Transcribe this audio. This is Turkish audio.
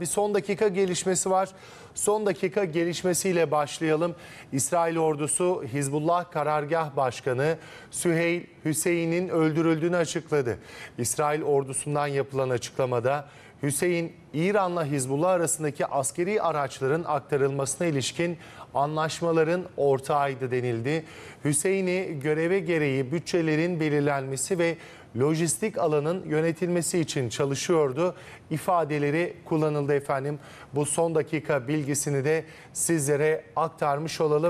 Bir son dakika gelişmesi var. Son dakika gelişmesiyle başlayalım. İsrail ordusu Hizbullah Karargah Başkanı Süheyl Hüseyin'in öldürüldüğünü açıkladı. İsrail ordusundan yapılan açıklamada Hüseyin İran'la Hizbullah arasındaki askeri araçların aktarılmasına ilişkin anlaşmaların ortağıydı denildi. Hüseyin'i göreve gereği bütçelerin belirlenmesi ve lojistik alanın yönetilmesi için çalışıyordu. İfadeleri kullanıldı efendim. Bu son dakika bilgisini de sizlere aktarmış olalım.